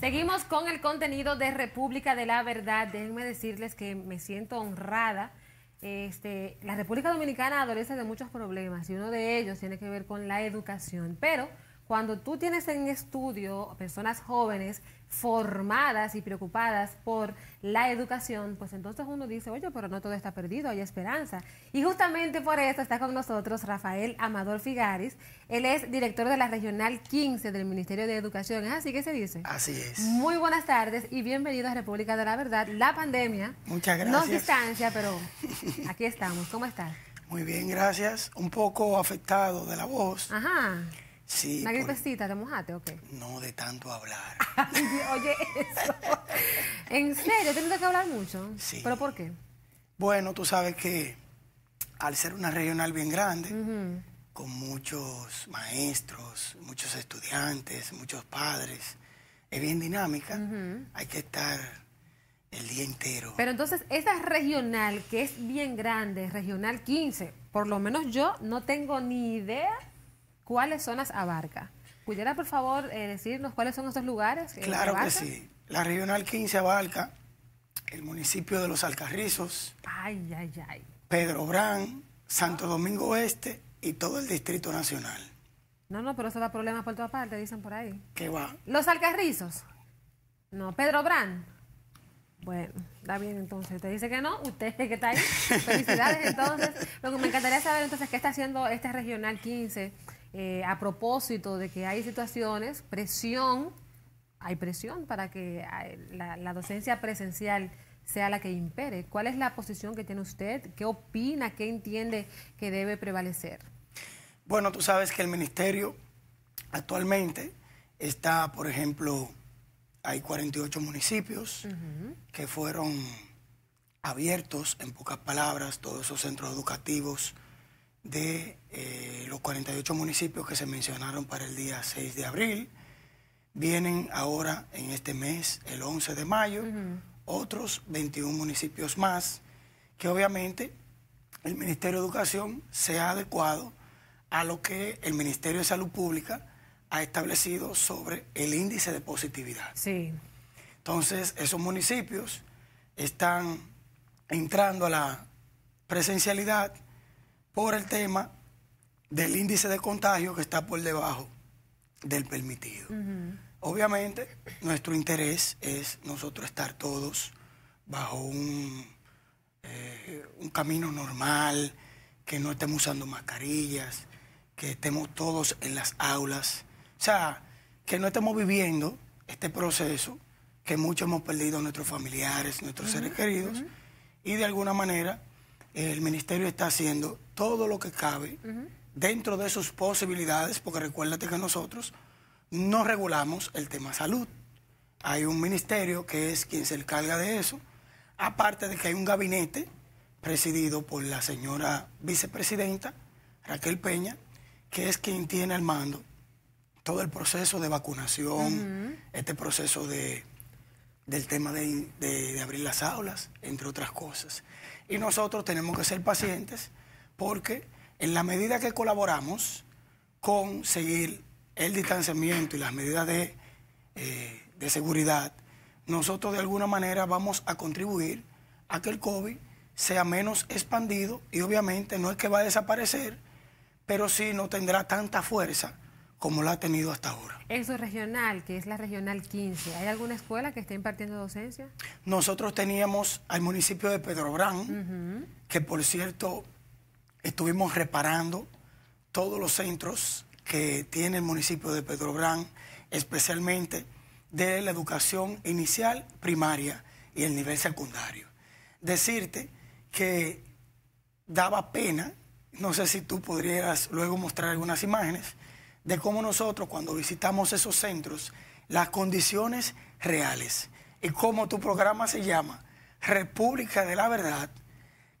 Seguimos con el contenido de República de la Verdad. Déjenme decirles que me siento honrada. Este, la República Dominicana adolece de muchos problemas y uno de ellos tiene que ver con la educación, pero cuando tú tienes en estudio personas jóvenes formadas y preocupadas por la educación, pues entonces uno dice, oye, pero no todo está perdido, hay esperanza. Y justamente por eso está con nosotros Rafael Amador Figaris. Él es director de la Regional 15 del Ministerio de Educación. así que se dice? Así es. Muy buenas tardes y bienvenidos a República de la Verdad. La pandemia Muchas gracias. nos distancia, pero aquí estamos. ¿Cómo estás? Muy bien, gracias. Un poco afectado de la voz. Ajá. Sí. ¿Una gripecita? ¿Te mojaste o No, de tanto hablar. Oye, eso. ¿En serio? ¿Tienes que hablar mucho? Sí. ¿Pero por qué? Bueno, tú sabes que al ser una regional bien grande, con muchos maestros, muchos estudiantes, muchos padres, es bien dinámica. Hay que estar el día entero. Pero entonces, esa regional, que es bien grande, regional 15, por lo menos yo no tengo ni idea ¿cuáles zonas abarca? ¿Pudiera, por favor, eh, decirnos cuáles son esos lugares? Eh, claro que, sí. La Regional 15 abarca el municipio de Los Alcarrizos, ay, ay, ay. Pedro Brán, Santo Domingo Oeste y todo el Distrito Nacional. No, no, pero eso da problemas por todas partes, dicen por ahí. ¿Qué va? Los Alcarrizos. No, Pedro Brán. Bueno, da bien entonces. ¿te dice que no, usted que está ahí. Felicidades entonces. Lo que me encantaría saber entonces qué está haciendo esta Regional 15 eh, a propósito de que hay situaciones, presión, hay presión para que eh, la, docencia presencial sea la que impere. ¿Cuál es la posición que tiene usted? ¿Qué opina? ¿Qué entiende que debe prevalecer? Bueno, tú sabes que el ministerio actualmente está, por ejemplo, hay 48 municipios que fueron abiertos, en pocas palabras, todos esos centros educativos de eh, los 48 municipios que se mencionaron para el día 6 de abril. Vienen ahora en este mes, el 11 de mayo, otros 21 municipios más que obviamente el Ministerio de Educación se ha adecuado a lo que el Ministerio de Salud Pública ha establecido sobre el índice de positividad. Entonces, esos municipios están entrando a la presencialidad por el tema del índice de contagio que está por debajo del permitido. Obviamente, nuestro interés es nosotros estar todos bajo un, eh, un camino normal, que no estemos usando mascarillas, que estemos todos en las aulas. O sea, que no estemos viviendo este proceso que muchos hemos perdido nuestros familiares, nuestros seres queridos, y de alguna manera el ministerio está haciendo todo lo que cabe dentro de sus posibilidades, porque recuérdate que nosotros no regulamos el tema salud. Hay un ministerio que es quien se encarga de eso, aparte de que hay un gabinete presidido por la señora vicepresidenta Raquel Peña, que es quien tiene al mando todo el proceso de vacunación, este proceso de, del tema de abrir las aulas, entre otras cosas. Y nosotros tenemos que ser pacientes porque en la medida que colaboramos con seguir el distanciamiento y las medidas eh, de, seguridad, nosotros de alguna manera vamos a contribuir a que el COVID sea menos expandido y obviamente no es que va a desaparecer, pero sí no tendrá tanta fuerza como la ha tenido hasta ahora. Eso regional, que es la regional 15, ¿hay alguna escuela que esté impartiendo docencia? Nosotros teníamos al municipio de Pedrobrán, que por cierto estuvimos reparando todos los centros que tiene el municipio de Pedrobrán, especialmente de la educación inicial, primaria y el nivel secundario. Decirte que daba pena, no sé si tú podrías luego mostrar algunas imágenes, de cómo nosotros cuando visitamos esos centros, las condiciones reales y cómo tu programa se llama República de la Verdad,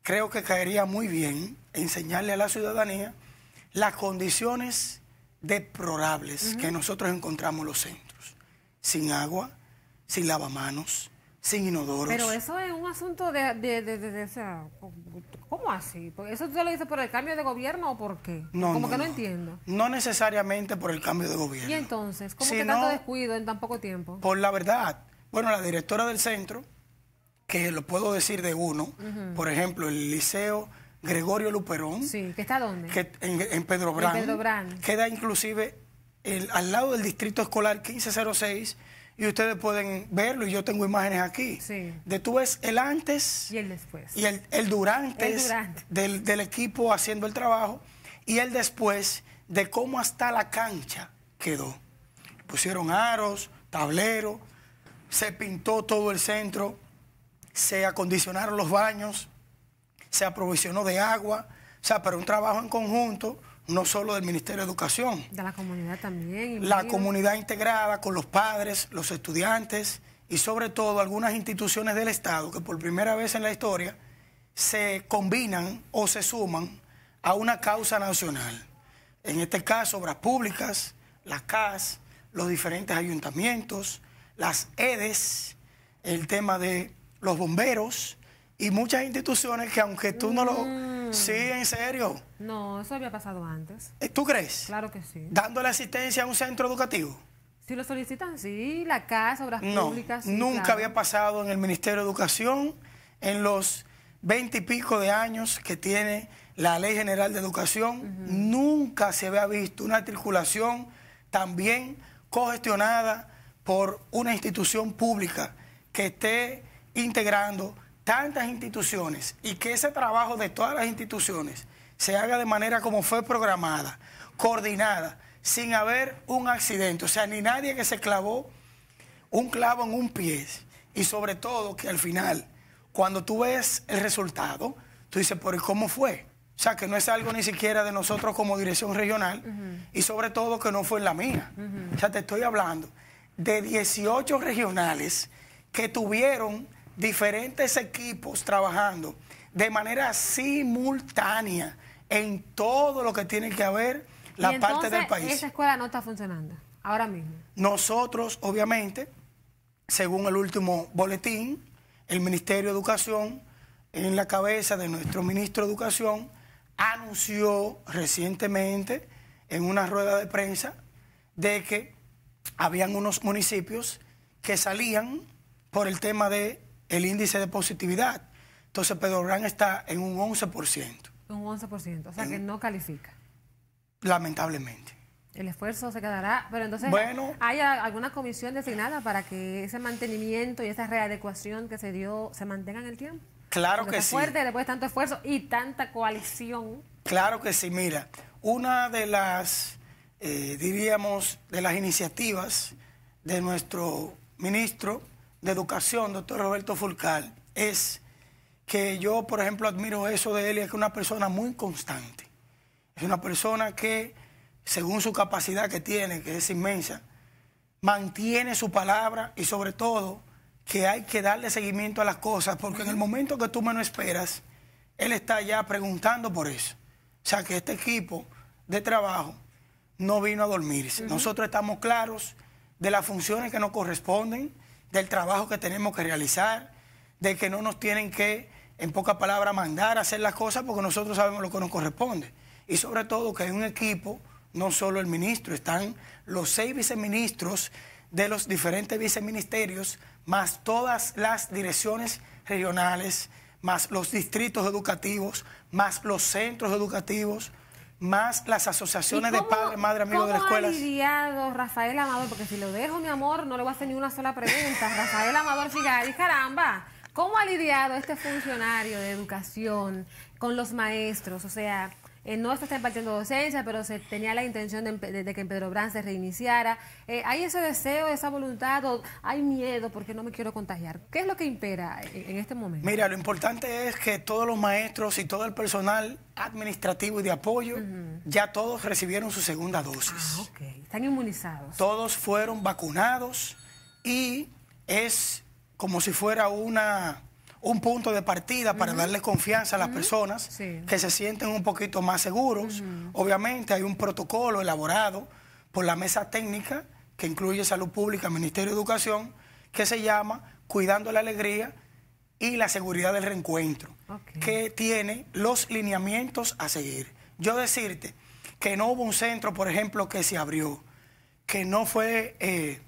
creo que caería muy bien enseñarle a la ciudadanía las condiciones deplorables que nosotros encontramos en los centros. Sin agua, sin lavamanos, sin inodoros. Pero eso es un asunto de, ¿cómo así? ¿Eso usted lo dice por el cambio de gobierno o por qué? No, Como que no, entiendo. No necesariamente por el cambio de gobierno. ¿Y entonces? ¿Cómo que tanto descuido en tan poco tiempo? Por la verdad. Bueno, la directora del centro, que lo puedo decir de uno, por ejemplo, el liceo... Gregorio Luperón. Sí, que está dónde? Que, en, en Pedro Brán. Pedro Queda inclusive el, al lado del distrito escolar 1506 y ustedes pueden verlo y yo tengo imágenes aquí. De tú ves el antes y el después. Y el, durante, Del, del, equipo haciendo el trabajo y el después de cómo hasta la cancha quedó. Pusieron aros, tablero, se pintó todo el centro, se acondicionaron los baños, se aprovisionó de agua, o sea, pero un trabajo en conjunto no solo del Ministerio de Educación. De la comunidad también. La comunidad integrada con los padres, los estudiantes y sobre todo algunas instituciones del Estado que por primera vez en la historia se combinan o se suman a una causa nacional. En este caso, obras públicas, las CAS, los diferentes ayuntamientos, las EDES, el tema de los bomberos, y muchas instituciones que aunque tú no lo... Mm. Sí, en serio. No, eso había pasado antes. ¿Eh, ¿Tú crees? Claro que sí. ¿Dándole asistencia a un centro educativo? Si lo solicitan, sí. La casa, obras públicas. nunca había pasado en el Ministerio de Educación, en los veinte y pico de años que tiene la Ley General de Educación, nunca se había visto una circulación tan bien cogestionada por una institución pública que esté integrando tantas instituciones y que ese trabajo de todas las instituciones se haga de manera como fue programada, coordinada, sin haber un accidente, o sea, ni nadie que se clavó un clavo en un pie. Y sobre todo que al final, cuando tú ves el resultado, tú dices, ¿por cómo fue? O sea, que no es algo ni siquiera de nosotros como dirección regional y sobre todo que no fue en la mía. O sea, te estoy hablando de 18 regionales que tuvieron diferentes equipos trabajando de manera simultánea en todo lo que tiene que haber la parte del país. Esa escuela no está funcionando ahora mismo. Nosotros, obviamente, según el último boletín, el Ministerio de Educación, en la cabeza de nuestro ministro de Educación, anunció recientemente en una rueda de prensa de que habían unos municipios que salían por el tema de el índice de positividad. Entonces Pedro Gran está en un 11%. Un 11%, o sea que no califica. Lamentablemente. El esfuerzo se quedará, pero entonces bueno, ¿hay alguna comisión designada para que ese mantenimiento y esa readecuación que se dio se mantenga en el tiempo? Claro que sí. fuerte después de tanto esfuerzo y tanta coalición. Claro que sí, mira, una de las, eh, diríamos, de las iniciativas de nuestro ministro de educación, doctor Roberto Fulcal, es que yo, por ejemplo, admiro eso de él y es que es una persona muy constante. Es una persona que, según su capacidad que tiene, que es inmensa, mantiene su palabra y sobre todo que hay que darle seguimiento a las cosas, porque en el momento que tú menos esperas, él está ya preguntando por eso. O sea que este equipo de trabajo no vino a dormirse. Nosotros estamos claros de las funciones que nos corresponden del trabajo que tenemos que realizar, de que no nos tienen que, en pocas palabras, mandar a hacer las cosas porque nosotros sabemos lo que nos corresponde. Y sobre todo que hay un equipo, no solo el ministro, están los seis viceministros de los diferentes viceministerios, más todas las direcciones regionales, más los distritos educativos, más los centros educativos, más las asociaciones de padres, madres, amigos de la escuela. lidiado Rafael Amador? Porque si lo dejo, mi amor, no le voy a hacer ni una sola pregunta. Rafael Amador y caramba, ¿cómo ha lidiado este funcionario de educación con los maestros? O sea, eh, no está impartiendo docencia, pero se tenía la intención de, que en Pedro Brand se reiniciara. Eh, ¿Hay ese deseo, esa voluntad o hay miedo porque no me quiero contagiar? ¿Qué es lo que impera eh, en, este momento? Mira, lo importante es que todos los maestros y todo el personal administrativo y de apoyo, ya todos recibieron su segunda dosis. Ah, Están inmunizados. Todos fueron vacunados y es como si fuera una un punto de partida para darle confianza a las personas que se sienten un poquito más seguros. Obviamente hay un protocolo elaborado por la mesa técnica que incluye salud pública, Ministerio de Educación, que se llama Cuidando la Alegría y la Seguridad del Reencuentro, que tiene los lineamientos a seguir. Yo decirte que no hubo un centro, por ejemplo, que se abrió, que no fue eh,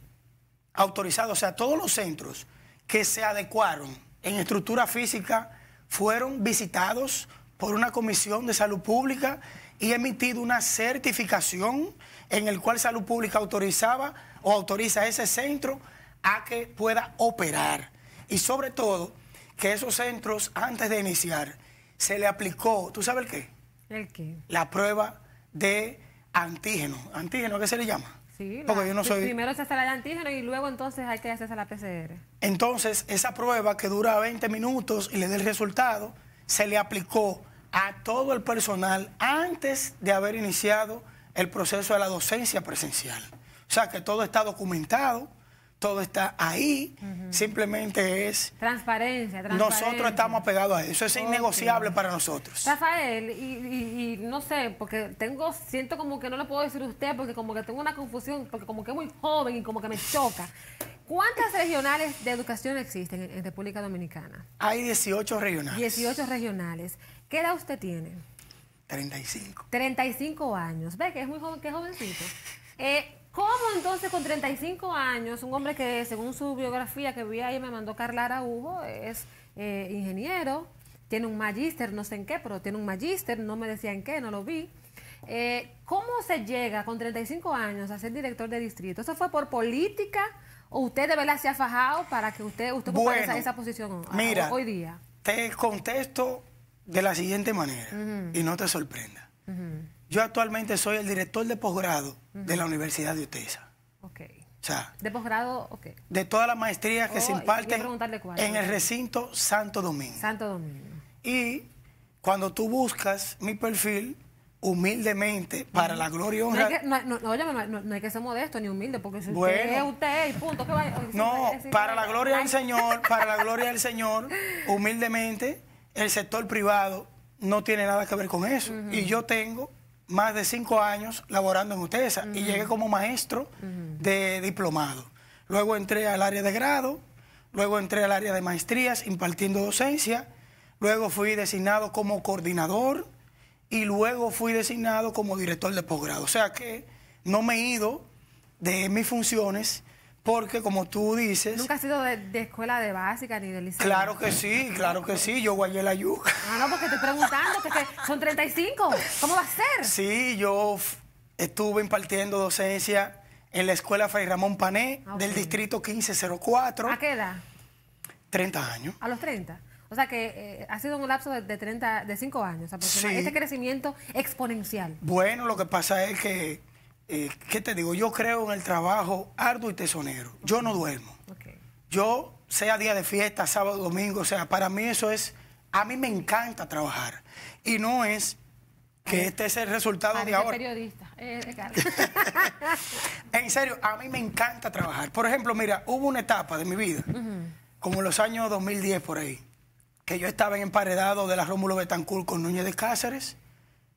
autorizado, o sea, todos los centros que se adecuaron en estructura física fueron visitados por una comisión de salud pública y emitido una certificación en el cual Salud Pública autorizaba o autoriza a ese centro a que pueda operar. Y sobre todo, que esos centros, antes de iniciar, se le aplicó, ¿tú sabes el qué? ¿El qué? La prueba de antígeno. ¿Antígeno qué se le llama? Primero se hace la antígeno y luego entonces hay que hacerse la PCR. Entonces, esa prueba que dura 20 minutos y le da el resultado, se le aplicó a todo el personal antes de haber iniciado el proceso de la docencia presencial. O sea que todo está documentado todo está ahí, simplemente es... Transparencia, transparencia. Nosotros estamos pegados a eso, es innegociable para nosotros. Rafael, y, no sé, porque tengo, siento como que no le puedo decir a usted, porque como que tengo una confusión, porque como que es muy joven y como que me choca. ¿Cuántas regionales de educación existen en, República Dominicana? Hay 18 regionales. 18 regionales. ¿Qué edad usted tiene? 35. 35 años. Ve que es muy joven, jovencito. Eh, ¿Cómo entonces con 35 años, un hombre que según su biografía que vi ahí me mandó Carla Hugo, es eh, ingeniero, tiene un magíster, no sé en qué, pero tiene un magíster, no me decía en qué, no lo vi. Eh, ¿Cómo se llega con 35 años a ser director de distrito? ¿Eso fue por política o usted de verdad se ha fajado para que usted, usted bueno, esa, esa, posición hoy día? Te contesto de la siguiente manera y no te sorprenda. Yo actualmente soy el director de posgrado de la Universidad de Utesa. Ok. O sea, de posgrado, ok. De todas las maestrías que oh, se imparten en el recinto Santo Domingo. Santo Domingo. Y cuando tú buscas mi perfil, humildemente para la gloria y honra. No no, hay que ser modesto ni humilde, porque si bueno, es usted y punto. Que vaya, no, para la gloria del Señor, para la gloria del Señor, humildemente, el sector privado no tiene nada que ver con eso. Y yo tengo más de cinco años laborando en UTESA y llegué como maestro de diplomado. Luego entré al área de grado, luego entré al área de maestrías impartiendo docencia, luego fui designado como coordinador y luego fui designado como director de posgrado. O sea que no me he ido de mis funciones porque como tú dices... ¿Nunca has sido de, escuela de básica ni de liceo? Claro que sí, claro que sí. Yo guayé la yuca. Ah, no, porque estoy preguntando, que, son 35. ¿Cómo va a ser? Sí, yo estuve impartiendo docencia en la escuela Fray Ramón Pané ah, del distrito 1504. ¿A qué edad? 30 años. ¿A los 30? O sea que eh, ha sido un lapso de, de 30, de 5 años. Sí. Este crecimiento exponencial. Bueno, lo que pasa es que eh, ¿qué te digo? Yo creo en el trabajo arduo y tesonero. Yo no duermo. Yo, sea día de fiesta, sábado, domingo, o sea, para mí eso es, a mí me encanta trabajar. Y no es que este es el resultado de ahora. periodista. Eh, en serio, a mí me encanta trabajar. Por ejemplo, mira, hubo una etapa de mi vida, como en los años 2010 por ahí, que yo estaba en emparedado de la Rómulo Betancourt con Núñez de Cáceres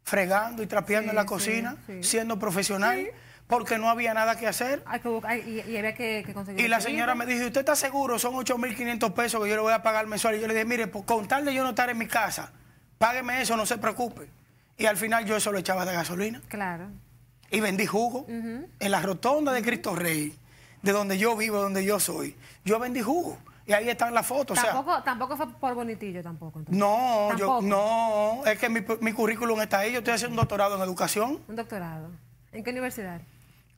fregando y trapeando en la cocina, siendo profesional, porque no había nada que hacer. y, la señora me dijo, ¿usted está seguro? Son 8.500 pesos que yo le voy a pagar mensual. Y yo le dije, mire, con tal de yo no estar en mi casa, págueme eso, no se preocupe. Y al final yo eso lo echaba de gasolina. Claro. Y vendí jugo en la rotonda de Cristo Rey, de donde yo vivo, donde yo soy. Yo vendí jugo. Y ahí están las fotos. Tampoco, tampoco fue por bonitillo tampoco. No, yo no, es que mi, mi, currículum está ahí. Yo estoy haciendo un doctorado en educación. Un doctorado. ¿En qué universidad?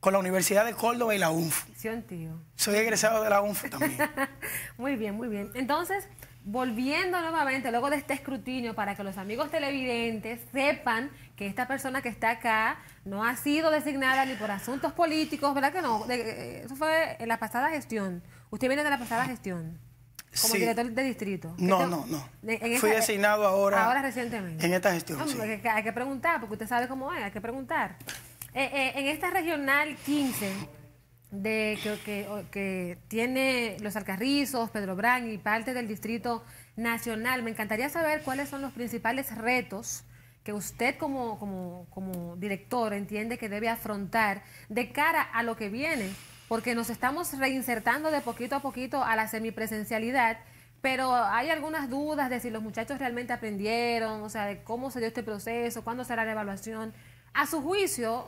Con la Universidad de Córdoba y la UNF. Sí, tío. Soy egresado de la UNF también. muy bien, muy bien. Entonces, volviendo nuevamente luego de este escrutinio para que los amigos televidentes sepan que esta persona que está acá no ha sido designada ni por asuntos políticos, ¿verdad que no? Eh, eso fue en la pasada gestión. Usted viene de la pasada gestión. Como director de distrito. No, este no, no. Fui designado ahora. Ahora recientemente. En esta gestión. Hay que preguntar, porque usted sabe cómo es, hay que preguntar. Eh, eh, en esta regional 15, de, que, que, tiene Los Alcarrizos, Pedro Brán y parte del distrito nacional, me encantaría saber cuáles son los principales retos que usted como, como, como director entiende que debe afrontar de cara a lo que viene porque nos estamos reinsertando de poquito a poquito a la semipresencialidad, pero hay algunas dudas de si los muchachos realmente aprendieron, o sea, de cómo se dio este proceso, cuándo será la evaluación. A su juicio,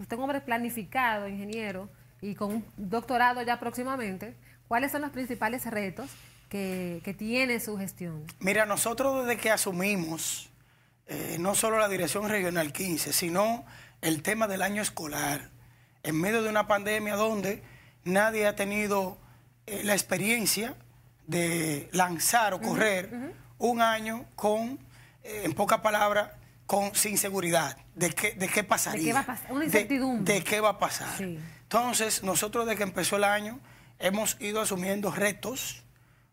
usted es un hombre planificado, ingeniero, y con un doctorado ya próximamente, ¿cuáles son los principales retos que, tiene su gestión? Mira, nosotros desde que asumimos eh, no solo la Dirección Regional 15, sino el tema del año escolar, en medio de una pandemia donde nadie ha tenido eh, la experiencia de lanzar o correr un año con, eh, en pocas palabras, con sin seguridad de qué, de qué pasaría. De qué va a pasar, una incertidumbre. De, qué va a pasar. Entonces, nosotros desde que empezó el año hemos ido asumiendo retos,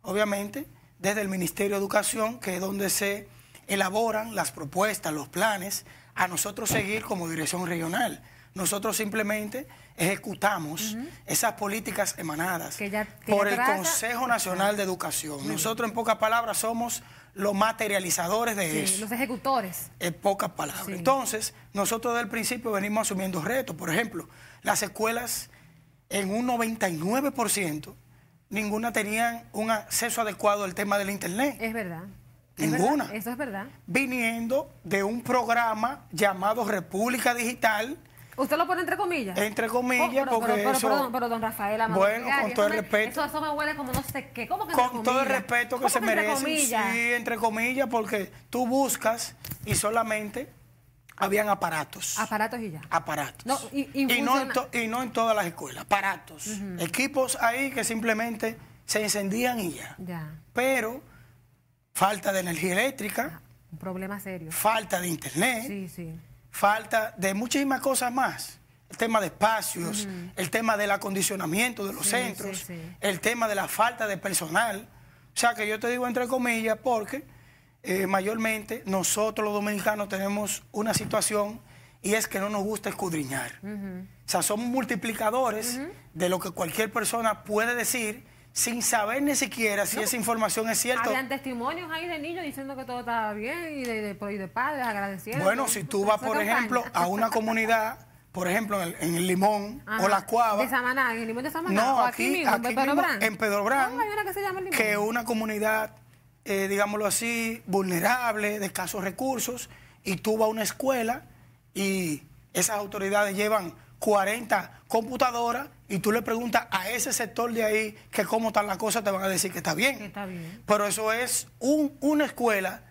obviamente, desde el Ministerio de Educación, que es donde se elaboran las propuestas, los planes, a nosotros seguir como dirección regional. Nosotros simplemente ejecutamos esas políticas emanadas por el Consejo Nacional de Educación. Nosotros, en pocas palabras, somos los materializadores de eso. Los ejecutores. En pocas palabras. Entonces, nosotros desde el principio venimos asumiendo retos. Por ejemplo, las escuelas en un 99%, ninguna tenían un acceso adecuado al tema del Internet. Es verdad. Ninguna. Eso es verdad. Viniendo de un programa llamado República Digital ¿Usted lo pone entre comillas? Entre oh, comillas, porque eso... Pero, pero, don Rafael, Bueno, con todo el respeto. Eso, huele como no sé qué. ¿Cómo que Con todo el respeto que se merece. Sí, entre comillas, porque tú buscas y solamente habían aparatos. Aparatos y ya. Aparatos. y, no, en todas las escuelas, aparatos. Equipos ahí que simplemente se encendían y ya. ya. Pero falta de energía eléctrica. Ah, un problema serio. Falta de internet. Sí, sí falta de muchísimas cosas más. El tema de espacios, el tema del acondicionamiento de los centros, el tema de la falta de personal. O sea que yo te digo entre comillas porque eh, mayormente nosotros los dominicanos tenemos una situación y es que no nos gusta escudriñar. O sea, somos multiplicadores de lo que cualquier persona puede decir sin saber ni siquiera si esa información es cierta. Habían testimonios ahí de niños diciendo que todo estaba bien y de, padres agradeciendo. Bueno, si tú vas, por ejemplo, a una comunidad por ejemplo, en el, en el Limón o la Cuava. De Samaná, en el Limón de Samaná. No, aquí, en Pedro Brán. En Pedro Brán, hay una que se llama el Limón. Que es una comunidad, eh, digámoslo así, vulnerable, de escasos recursos, y tú vas a una escuela y esas autoridades llevan 40 computadoras y tú le preguntas a ese sector de ahí que cómo están las cosas, te van a decir que está bien. Pero eso es un, una escuela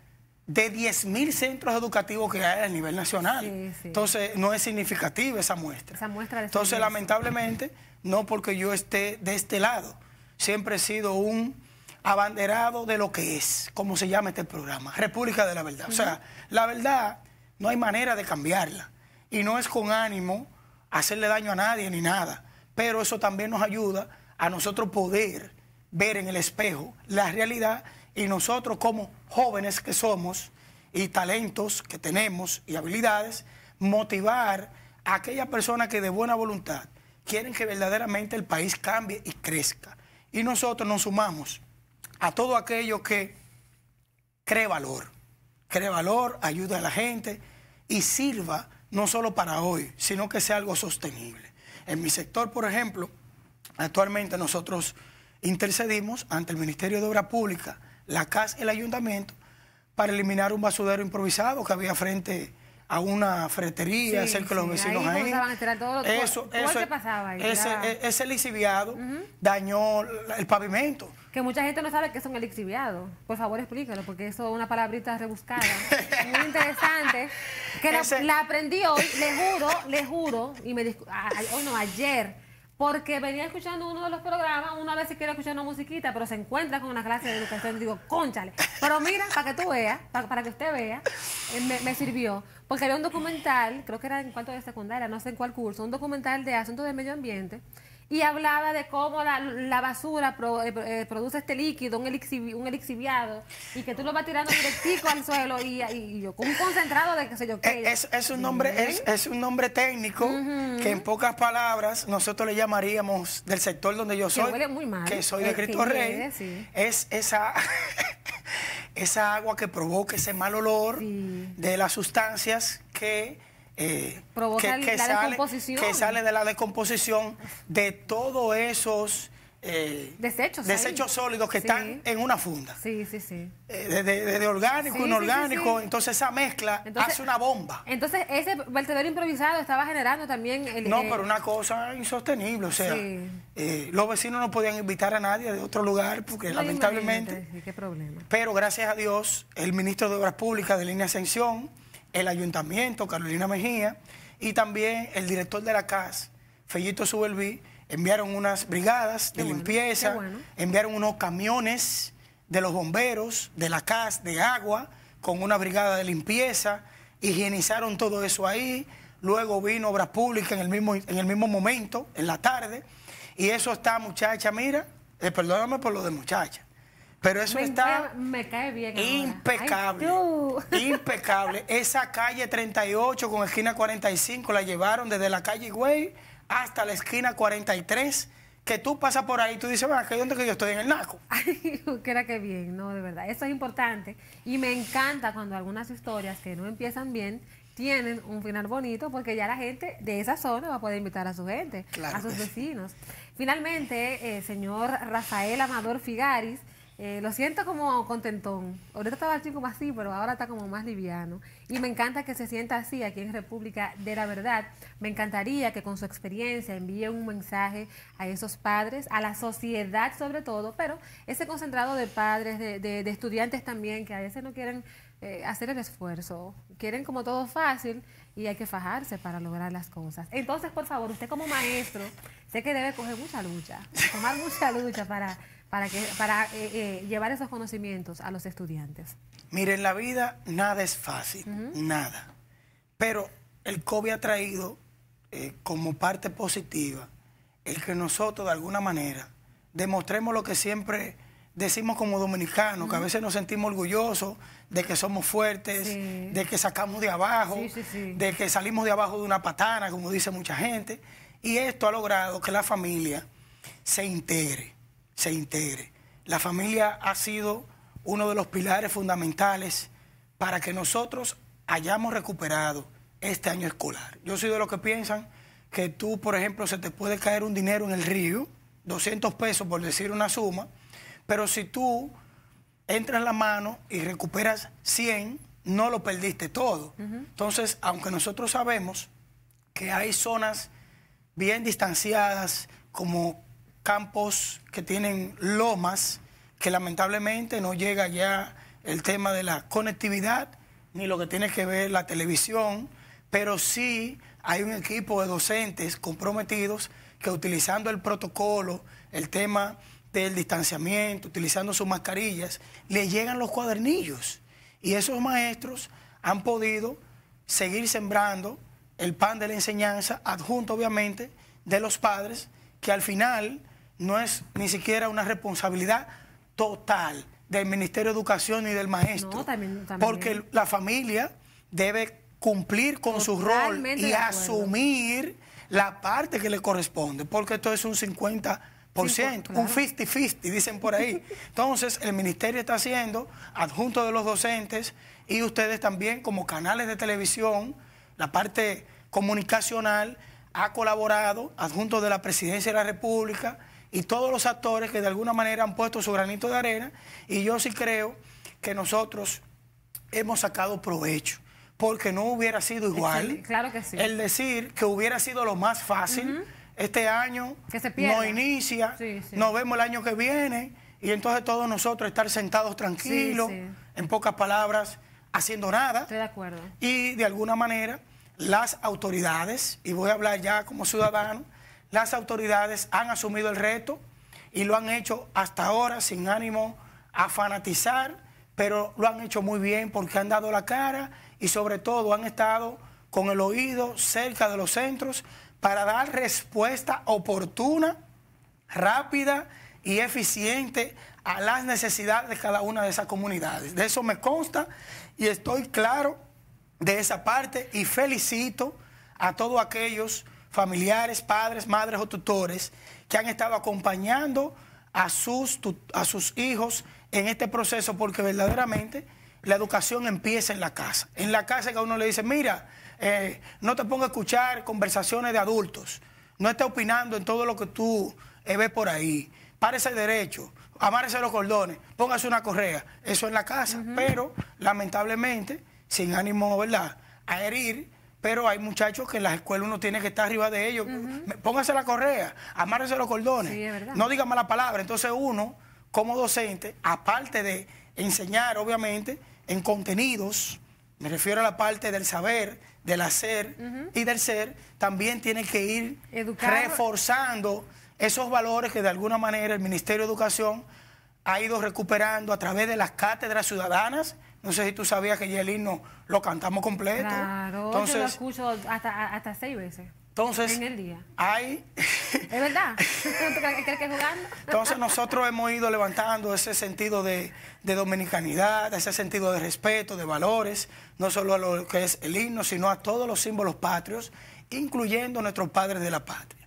de 10.000 centros educativos que hay a nivel nacional. Entonces, no es significativa esa muestra. Entonces, lamentablemente, no porque yo esté de este lado, siempre he sido un abanderado de lo que es, como se llama este programa, República de la Verdad. O sea, la verdad no hay manera de cambiarla. Y no es con ánimo hacerle daño a nadie ni nada, pero eso también nos ayuda a nosotros poder ver en el espejo la realidad y nosotros como jóvenes que somos y talentos que tenemos y habilidades, motivar a aquellas personas que de buena voluntad quieren que verdaderamente el país cambie y crezca. Y nosotros nos sumamos a todo aquello que cree valor, cree valor, ayuda a la gente y sirva no solo para hoy, sino que sea algo sostenible. En mi sector, por ejemplo, actualmente nosotros intercedimos ante el Ministerio de Obra Pública, la CAS, y el Ayuntamiento, para eliminar un basudero improvisado que había frente a una fretería, cerca de los vecinos ahí. eso, eso, ese, elixiviado dañó el pavimento. Que mucha gente no sabe qué son el lixiviado. Por favor, explícalo, porque eso es una palabrita rebuscada, muy interesante. Que la, aprendí hoy, le juro, le juro, y me disculpo. no, ayer porque venía escuchando uno de los programas, una vez si quiere escuchar una musiquita, pero se encuentra con una clase de educación y digo, conchale. Pero mira, para que tú veas, para, que usted vea, eh, me, sirvió. Porque había un documental, creo que era en cuanto de secundaria, no sé en cuál curso, un documental de asuntos del medio ambiente, y hablaba de cómo la, basura eh, eh, produce este líquido, un, un elixiviado, y que tú lo vas tirando directico al suelo y, y, yo, con un concentrado de qué sé yo qué. Eh, es, un, nombre, es, un nombre técnico que en pocas palabras nosotros le llamaríamos del sector donde yo soy, que, muy mal. que soy de Cristo Rey, es esa... esa agua que provoca ese mal olor de las sustancias que que, sale, de la descomposición de todos esos eh, desechos, sólidos que están en una funda. Sí, eh, de, orgánico, inorgánico. entonces esa mezcla hace una bomba. Entonces ese vertedero improvisado estaba generando también... El, no, eh, pero una cosa insostenible. O sea, los vecinos no podían invitar a nadie de otro lugar porque lamentablemente... Pero gracias a Dios, el ministro de Obras Públicas de Línea Ascensión el ayuntamiento, Carolina Mejía, y también el director de la CAS, Fellito Subelví, enviaron unas brigadas de limpieza, enviaron unos camiones de los bomberos, de la CAS, de agua, con una brigada de limpieza, higienizaron todo eso ahí, luego vino obra pública en el mismo, en el mismo momento, en la tarde, y eso está, muchacha, mira, eh, perdóname por lo de muchacha, pero eso está bien impecable. impecable. Esa calle 38 con esquina 45 la llevaron desde la calle güey hasta la esquina 43. Que tú pasas por ahí y tú dices, bueno, ¿qué dónde que yo estoy en el Naco? Ay, era que bien, no, de verdad. Eso es importante. Y me encanta cuando algunas historias que no empiezan bien tienen un final bonito porque ya la gente de esa zona va a poder invitar a su gente, a sus vecinos. Finalmente, eh, señor Rafael Amador Figaris, eh, lo siento como contentón. Ahorita estaba el chico más así, pero ahora está como más liviano. Y me encanta que se sienta así aquí en República de la Verdad. Me encantaría que con su experiencia envíe un mensaje a esos padres, a la sociedad sobre todo, pero ese concentrado de padres, de, estudiantes también, que a veces no quieren eh, hacer el esfuerzo. Quieren como todo fácil y hay que fajarse para lograr las cosas. Entonces, por favor, usted como maestro, sé que debe coger mucha lucha, tomar mucha lucha para para, que, para eh, eh, llevar esos conocimientos a los estudiantes? Mire, en la vida nada es fácil, nada. Pero el COVID ha traído eh, como parte positiva el que nosotros de alguna manera demostremos lo que siempre decimos como dominicanos, que a veces nos sentimos orgullosos de que somos fuertes, de que sacamos de abajo, de que salimos de abajo de una patana, como dice mucha gente. Y esto ha logrado que la familia se integre se integre. La familia ha sido uno de los pilares fundamentales para que nosotros hayamos recuperado este año escolar. Yo soy de los que piensan que tú, por ejemplo, se te puede caer un dinero en el río, 200 pesos por decir una suma, pero si tú entras la mano y recuperas 100, no lo perdiste todo. Entonces, aunque nosotros sabemos que hay zonas bien distanciadas como campos que tienen lomas, que lamentablemente no llega ya el tema de la conectividad, ni lo que tiene que ver la televisión, pero sí hay un equipo de docentes comprometidos que utilizando el protocolo, el tema del distanciamiento, utilizando sus mascarillas, le llegan los cuadernillos. Y esos maestros han podido seguir sembrando el pan de la enseñanza, adjunto obviamente de los padres, que al final no es ni siquiera una responsabilidad total del Ministerio de Educación y del maestro. Porque la familia debe cumplir con su rol y asumir la parte que le corresponde, porque esto es un 50%, pues, un 50-50, dicen por ahí. Entonces, el ministerio está haciendo, adjunto de los docentes y ustedes también como canales de televisión, la parte comunicacional ha colaborado, adjunto de la Presidencia de la República, y todos los actores que de alguna manera han puesto su granito de arena y yo sí creo que nosotros hemos sacado provecho porque no hubiera sido igual. claro que El decir que hubiera sido lo más fácil, este año no inicia, no nos vemos el año que viene, y entonces todos nosotros estar sentados tranquilos, en pocas palabras, haciendo nada. Estoy de acuerdo. Y de alguna manera, las autoridades, y voy a hablar ya como ciudadano, las autoridades han asumido el reto y lo han hecho hasta ahora sin ánimo a fanatizar, pero lo han hecho muy bien porque han dado la cara y sobre todo han estado con el oído cerca de los centros para dar respuesta oportuna, rápida y eficiente a las necesidades de cada una de esas comunidades. De eso me consta y estoy claro de esa parte y felicito a todos aquellos familiares, padres, madres o tutores que han estado acompañando a sus, a sus hijos en este proceso porque verdaderamente la educación empieza en la casa. En la casa que a uno le dice, mira, eh, no te ponga a escuchar conversaciones de adultos, no esté opinando en todo lo que tú eh, ves por ahí, párese derecho, amárese los cordones, póngase una correa, eso en la casa, pero lamentablemente, sin ánimo, ¿verdad?, a herir, pero hay muchachos que en las escuelas uno tiene que estar arriba de ellos. Póngase la correa, amárrese los cordones, no diga mala palabra. Entonces uno, como docente, aparte de enseñar, obviamente, en contenidos, me refiero a la parte del saber, del hacer y del ser, también tiene que ir reforzando esos valores que de alguna manera el Ministerio de Educación ha ido recuperando a través de las cátedras ciudadanas no sé si tú sabías que ya el himno lo cantamos completo. Claro, entonces, yo lo escucho hasta, seis veces. Entonces, en el día. Hay... ¿Es verdad? que Entonces nosotros hemos ido levantando ese sentido de, de, dominicanidad, ese sentido de respeto, de valores, no solo a lo que es el himno, sino a todos los símbolos patrios, incluyendo a nuestros padres de la patria.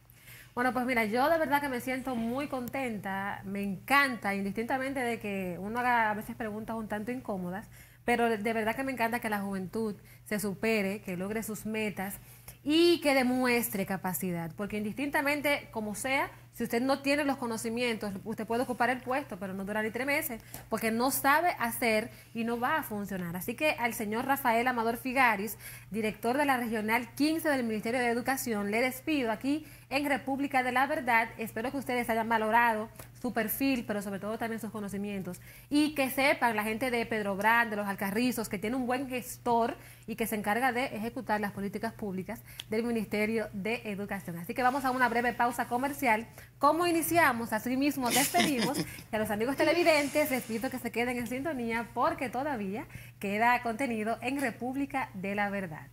Bueno, pues mira, yo de verdad que me siento muy contenta, me encanta, indistintamente de que uno haga a veces preguntas un tanto incómodas, pero de verdad que me encanta que la juventud se supere, que logre sus metas y que demuestre capacidad, porque indistintamente como sea, si usted no tiene los conocimientos, usted puede ocupar el puesto, pero no durará ni tres meses, porque no sabe hacer y no va a funcionar. Así que al señor Rafael Amador Figaris, director de la Regional 15 del Ministerio de Educación, le despido aquí en República de la Verdad. Espero que ustedes hayan valorado su perfil, pero sobre todo también sus conocimientos. Y que sepan la gente de Pedro Brand, de los Alcarrizos, que tiene un buen gestor y que se encarga de ejecutar las políticas públicas del Ministerio de Educación. Así que vamos a una breve pausa comercial como iniciamos, así mismo despedimos. Y a los amigos televidentes les pido que se queden en sintonía porque todavía queda contenido en República de la Verdad.